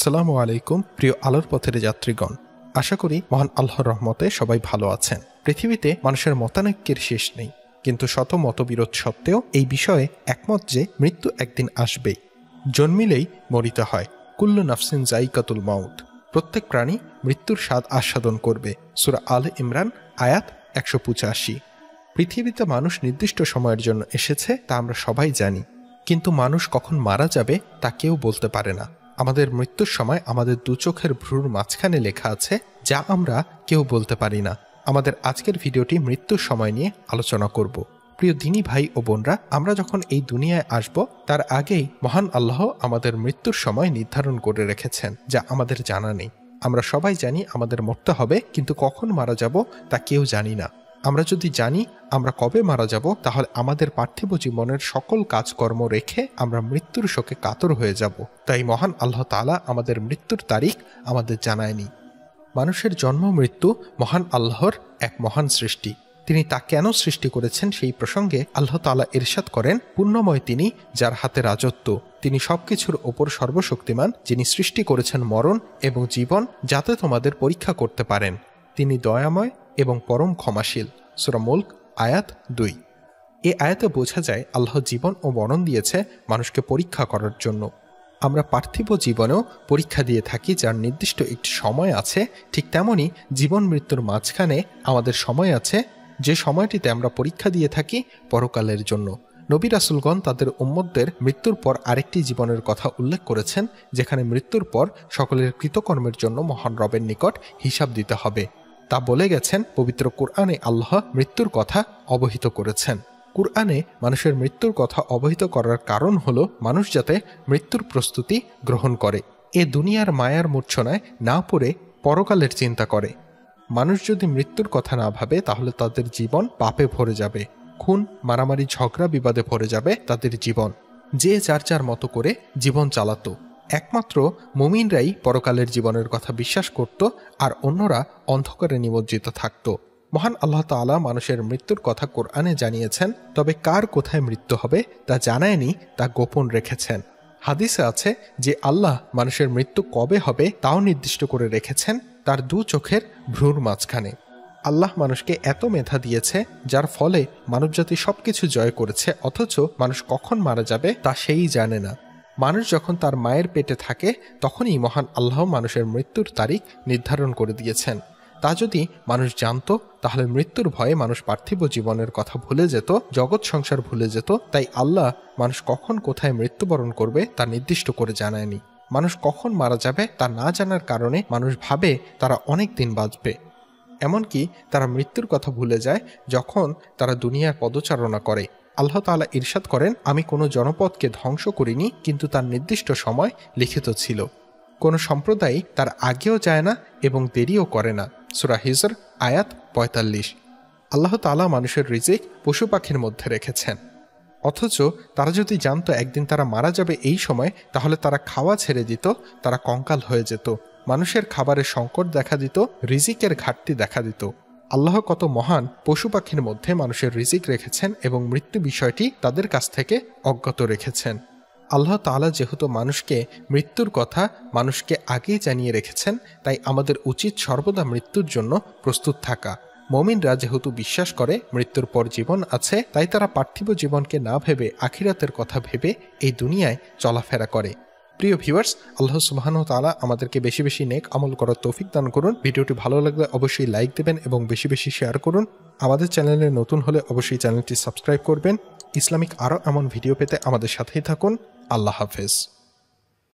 আসসালামু আলাইকুম প্রিয় আলোর পথের যাত্রীগণ আশা করি মহান আল্লাহর রহমতে সবাই ভালো আছেন পৃথিবীতে মানুষের মতানৈক্যের শেষ নেই কিন্তু শত মতবিরোধ সত্ত্বেও এই বিষয়ে একমত যে মৃত্যু একদিন আসবেই জন্মিলেই মরিতে হয় কুল্লু নাফসিন জাইকাতুল মাউত প্রত্যেক প্রাণী মৃত্যুর স্বাদ আস্বাদন করবে সুরা আল ইমরান আয়াত একশো পঁচাশি পৃথিবীতে মানুষ নির্দিষ্ট সময়ের জন্য এসেছে তা আমরা সবাই জানি কিন্তু মানুষ কখন মারা যাবে তা কেউ বলতে পারে না আমাদের মৃত্যুর সময় আমাদের দু চোখের ভ্রুর মাঝখানে লেখা আছে যা আমরা কেউ বলতে পারি না আমাদের আজকের ভিডিওটি মৃত্যুর সময় নিয়ে আলোচনা করব প্রিয় দিনী ভাই ও বোনরা আমরা যখন এই দুনিয়ায় আসব তার আগেই মহান আল্লাহ আমাদের মৃত্যুর সময় নির্ধারণ করে রেখেছেন যা আমাদের জানা নেই আমরা সবাই জানি আমাদের মরতে হবে কিন্তু কখন মারা যাব তা কেউ জানি না আমরা যদি জানি আমরা কবে মারা যাব তাহলে আমাদের পার্থিব জীবনের সকল কাজকর্ম রেখে আমরা মৃত্যুর শোকে কাতর হয়ে যাব তাই মহান আল্লাহ তালা আমাদের মৃত্যুর তারিখ আমাদের জানায়নি মানুষের জন্ম মৃত্যু মহান আল্লাহর এক মহান সৃষ্টি তিনি তা কেন সৃষ্টি করেছেন সেই প্রসঙ্গে আল্লাহ তালা ইরশাদ করেন পূর্ণময় তিনি যার হাতে রাজত্ব তিনি সবকিছুর ওপর সর্বশক্তিমান যিনি সৃষ্টি করেছেন মরণ এবং জীবন যাতে তোমাদের পরীক্ষা করতে পারেন তিনি দয়াময় এবং পরম ক্ষমাশীল সুরামুল্ক আয়াত দুই এ আয়াতে বোঝা যায় আল্লাহ জীবন ও মরণ দিয়েছে মানুষকে পরীক্ষা করার জন্য আমরা পার্থিব জীবনেও পরীক্ষা দিয়ে থাকি যার নির্দিষ্ট একটি সময় আছে ঠিক তেমনই জীবন মৃত্যুর মাঝখানে আমাদের সময় আছে যে সময়টিতে আমরা পরীক্ষা দিয়ে থাকি পরকালের জন্য নবী রাসুলগণ তাদের উম্মদদের মৃত্যুর পর আরেকটি জীবনের কথা উল্লেখ করেছেন যেখানে মৃত্যুর পর সকলের কৃতকর্মের জন্য মহান রবের নিকট হিসাব দিতে হবে তা বলে গেছেন পবিত্র কোরআনে আল্লাহ মৃত্যুর কথা অবহিত করেছেন কুরআনে মানুষের মৃত্যুর কথা অবহিত করার কারণ হল মানুষ যাতে মৃত্যুর প্রস্তুতি গ্রহণ করে এ দুনিয়ার মায়ার মূর্ছনায় না পড়ে পরকালের চিন্তা করে মানুষ যদি মৃত্যুর কথা না ভাবে তাহলে তাদের জীবন পাপে ভরে যাবে খুন মারামারি ঝগড়া বিবাদে ভরে যাবে তাদের জীবন যে চার চার মতো করে জীবন চালাতো একমাত্র মুমিনরাই পরকালের জীবনের কথা বিশ্বাস করত আর অন্যরা অন্ধকারে নিমজ্জিত থাকত মহান আল্লাহ তালা মানুষের মৃত্যুর কথা কোরআনে জানিয়েছেন তবে কার কোথায় মৃত্যু হবে তা জানায়নি তা গোপন রেখেছেন হাদিসে আছে যে আল্লাহ মানুষের মৃত্যু কবে হবে তাও নির্দিষ্ট করে রেখেছেন তার দু চোখের ভ্রুর মাঝখানে আল্লাহ মানুষকে এত মেধা দিয়েছে যার ফলে মানবজাতি সব কিছু জয় করেছে অথচ মানুষ কখন মারা যাবে তা সেই জানে না মানুষ যখন তার মায়ের পেটে থাকে তখনই মহান আল্লাহ মানুষের মৃত্যুর তারিখ নির্ধারণ করে দিয়েছেন তা যদি মানুষ জানত তাহলে মৃত্যুর ভয়ে মানুষ পার্থিব জীবনের কথা ভুলে যেত জগৎ সংসার ভুলে যেত তাই আল্লাহ মানুষ কখন কোথায় মৃত্যুবরণ করবে তা নির্দিষ্ট করে জানায়নি মানুষ কখন মারা যাবে তা না জানার কারণে মানুষ ভাবে তারা অনেক দিন বাঁচবে এমনকি তারা মৃত্যুর কথা ভুলে যায় যখন তারা দুনিয়ার পদচারণা করে আল্লাহ তালা ইরশাদ করেন আমি কোনো জনপদকে ধ্বংস করিনি কিন্তু তার নির্দিষ্ট সময় লিখিত ছিল কোনো সম্প্রদায় তার আগেও যায় না এবং দেরিও করে না সুরাহিজর আয়াত পঁয়তাল্লিশ আল্লাহ তালা মানুষের রিজিক পশু পাখির মধ্যে রেখেছেন অথচ তারা যদি জানতো একদিন তারা মারা যাবে এই সময় তাহলে তারা খাওয়া ছেড়ে দিত তারা কঙ্কাল হয়ে যেত মানুষের খাবারের সংকট দেখা দিত রিজিকের ঘাটতি দেখা দিত আল্লাহ কত মহান পশু পাখির মধ্যে মানুষের রিজিক রেখেছেন এবং মৃত্যু বিষয়টি তাদের কাছ থেকে অজ্ঞাত রেখেছেন আল্লাহ তালা যেহেতু মানুষকে মৃত্যুর কথা মানুষকে আগেই জানিয়ে রেখেছেন তাই আমাদের উচিত সর্বদা মৃত্যুর জন্য প্রস্তুত থাকা মমিনরা যেহেতু বিশ্বাস করে মৃত্যুর পর জীবন আছে তাই তারা পার্থিব জীবনকে না ভেবে আখিরাতের কথা ভেবে এই দুনিয়ায় চলাফেরা করে প্রিয় ভিউয়ার্স আল্লাহ সুবাহানু তালা আমাদেরকে বেশি বেশি নেক আমল করার তৌফিক দান করুন ভিডিওটি ভালো লাগলে অবশ্যই লাইক দেবেন এবং বেশি বেশি শেয়ার করুন আমাদের চ্যানেলে নতুন হলে অবশ্যই চ্যানেলটি সাবস্ক্রাইব করবেন ইসলামিক আরও এমন ভিডিও পেতে আমাদের সাথেই থাকুন আল্লাহ হাফেজ